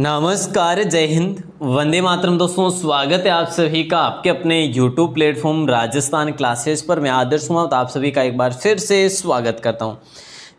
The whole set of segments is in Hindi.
नमस्कार जय हिंद वंदे मातरम दोस्तों स्वागत है आप सभी का आपके अपने YouTube प्लेटफॉर्म राजस्थान क्लासेस पर मैं आदर्श हुआ तो आप सभी का एक बार फिर से स्वागत करता हूँ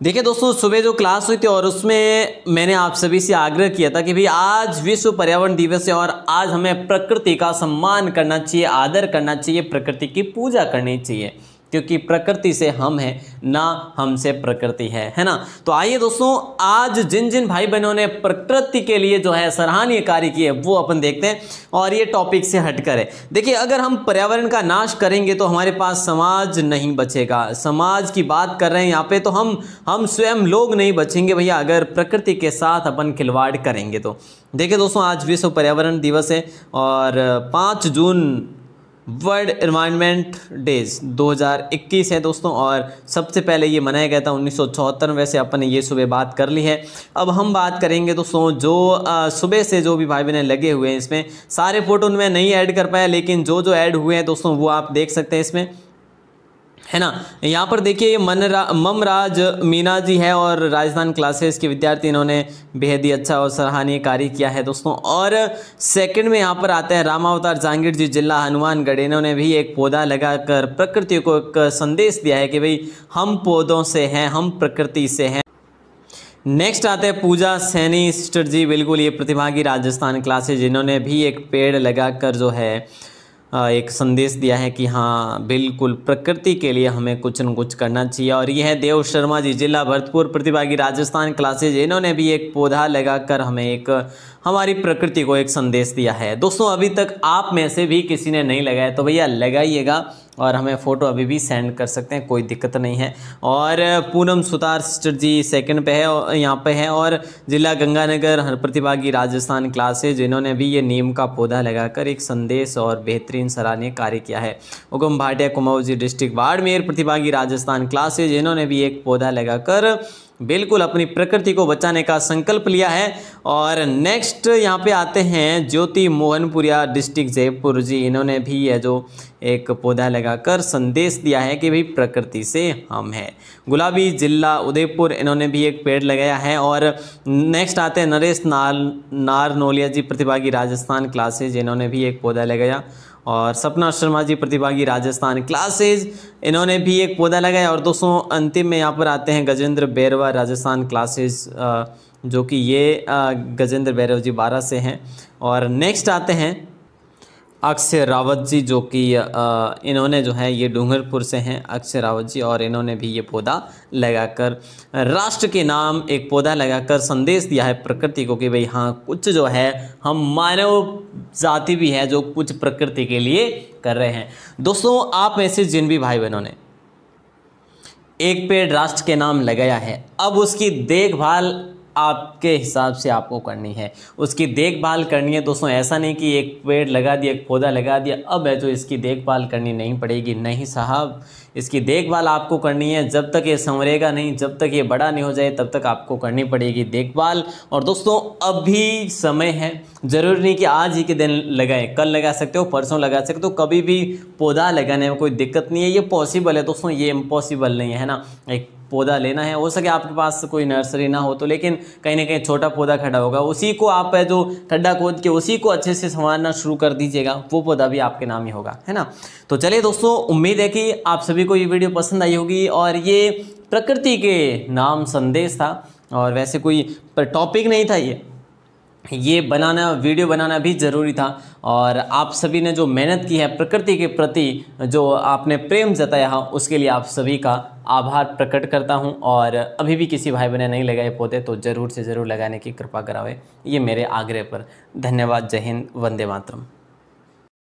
देखिए दोस्तों सुबह जो क्लास हुई थी और उसमें मैंने आप सभी से आग्रह किया था कि भाई आज विश्व पर्यावरण दिवस है और आज हमें प्रकृति का सम्मान करना चाहिए आदर करना चाहिए प्रकृति की पूजा करनी चाहिए क्योंकि प्रकृति से हम हैं ना हमसे प्रकृति है है ना तो आइए दोस्तों आज जिन जिन भाई बहनों ने प्रकृति के लिए जो है सराहनीय कार्य किए वो अपन देखते हैं और ये टॉपिक से हटकर है देखिए अगर हम पर्यावरण का नाश करेंगे तो हमारे पास समाज नहीं बचेगा समाज की बात कर रहे हैं यहाँ पे तो हम हम स्वयं लोग नहीं बचेंगे भैया अगर प्रकृति के साथ अपन खिलवाड़ करेंगे तो देखिए दोस्तों आज विश्व पर्यावरण दिवस है और पाँच जून वर्ल्ड एनवायरमेंट डेज 2021 है दोस्तों और सबसे पहले ये मनाया गया था उन्नीस में वैसे अपन ने ये सुबह बात कर ली है अब हम बात करेंगे दोस्तों जो सुबह से जो भी भाई बहनें लगे हुए हैं इसमें सारे फोटो उनमें नहीं ऐड कर पाया लेकिन जो जो ऐड हुए हैं दोस्तों वो आप देख सकते हैं इसमें है ना यहाँ पर देखिए ये मनरा ममराज मीना जी है और राजस्थान क्लासेस के विद्यार्थी इन्होंने बेहद ही अच्छा और सराहनीय कार्य किया है दोस्तों और सेकंड में यहाँ पर आते हैं रामावतार जहांगीर जी जिला हनुमानगढ़ इन्होंने भी एक पौधा लगाकर प्रकृति को एक संदेश दिया है कि भाई हम पौधों से हैं हम प्रकृति से हैं नेक्स्ट आते हैं पूजा सैनी सिस्टर जी बिल्कुल ये प्रतिभागी राजस्थान क्लासेज इन्होंने भी एक पेड़ लगाकर जो है एक संदेश दिया है कि हाँ बिल्कुल प्रकृति के लिए हमें कुछ न कुछ करना चाहिए और यह है देव शर्मा जी जिला भरतपुर प्रतिभागी राजस्थान क्लासेज इन्होंने भी एक पौधा लगाकर हमें एक हमारी प्रकृति को एक संदेश दिया है दोस्तों अभी तक आप में से भी किसी ने नहीं लगाया तो भैया लगाइएगा और हमें फ़ोटो अभी भी सेंड कर सकते हैं कोई दिक्कत नहीं है और पूनम सुतार सिस्टर जी सेकंड पे है और यहाँ पे है और ज़िला गंगानगर हर प्रतिभागी राजस्थान क्लास है जिन्होंने भी ये नीम का पौधा लगाकर एक संदेश और बेहतरीन सराहनीय कार्य किया है उगम भाटिया कुमाऊ जी डिस्ट्रिक्ट बाड़मेर प्रतिभागी राजस्थान क्लास है जिन्होंने भी एक पौधा लगाकर बिल्कुल अपनी प्रकृति को बचाने का संकल्प लिया है और नेक्स्ट यहाँ पे आते हैं ज्योति मोहनपुरिया डिस्ट्रिक्ट जयपुर जी इन्होंने भी यह जो एक पौधा लगाकर संदेश दिया है कि भाई प्रकृति से हम हैं गुलाबी जिला उदयपुर इन्होंने भी एक पेड़ लगाया है और नेक्स्ट आते हैं नरेश नार नारनोलिया जी प्रतिभागी राजस्थान क्लासेज इन्होंने भी एक पौधा लगाया और सपना शर्मा जी प्रतिभागी राजस्थान क्लासेज इन्होंने भी एक पौधा लगाया और दोस्तों अंतिम में यहाँ पर आते हैं गजेंद्र बैरवा राजस्थान क्लासेज जो कि ये गजेंद्र बैरव जी बारह से हैं और नेक्स्ट आते हैं अक्षय रावत जी जो कि इन्होंने जो है ये डूंगरपुर से हैं अक्षय रावत जी और इन्होंने भी ये पौधा लगाकर राष्ट्र के नाम एक पौधा लगाकर संदेश दिया है प्रकृति को कि भाई हाँ कुछ जो है हम मानव जाति भी है जो कुछ प्रकृति के लिए कर रहे हैं दोस्तों आप में से जिन भी भाई बहनों ने एक पेड़ राष्ट्र के नाम लगाया है अब उसकी देखभाल आपके हिसाब से आपको करनी है उसकी देखभाल करनी है दोस्तों ऐसा नहीं कि एक पेड़ लगा दिया एक पौधा लगा दिया अब है तो इसकी देखभाल करनी नहीं पड़ेगी नहीं साहब इसकी देखभाल आपको करनी है जब तक ये संवरेगा नहीं जब तक ये बड़ा नहीं हो जाए तब तक आपको करनी पड़ेगी देखभाल और दोस्तों अभी समय है ज़रूरी नहीं कि आज ही के दिन लगाएं कल लगा सकते हो परसों लगा सकते हो तो कभी भी पौधा लगाने में कोई दिक्कत नहीं है ये पॉसिबल है दोस्तों ये इम्पॉसिबल नहीं है ना एक पौधा लेना है हो सके आपके पास कोई नर्सरी ना हो तो लेकिन कहीं ना कहीं छोटा पौधा खड़ा होगा उसी को आप जो खड्डा खोद के उसी को अच्छे से संवारना शुरू कर दीजिएगा वो पौधा भी आपके नाम ही होगा है ना तो चलिए दोस्तों उम्मीद है कि आप सभी सभी को ये वीडियो पसंद आई होगी और ये प्रकृति के नाम संदेश था और वैसे कोई पर टॉपिक नहीं था ये ये बनाना वीडियो बनाना भी ज़रूरी था और आप सभी ने जो मेहनत की है प्रकृति के प्रति जो आपने प्रेम जताया है उसके लिए आप सभी का आभार प्रकट करता हूं और अभी भी किसी भाई बहने नहीं लगाए पौधे तो ज़रूर से ज़रूर लगाने की कृपा करावे ये मेरे आग्रह पर धन्यवाद जय हिंद वंदे मातरम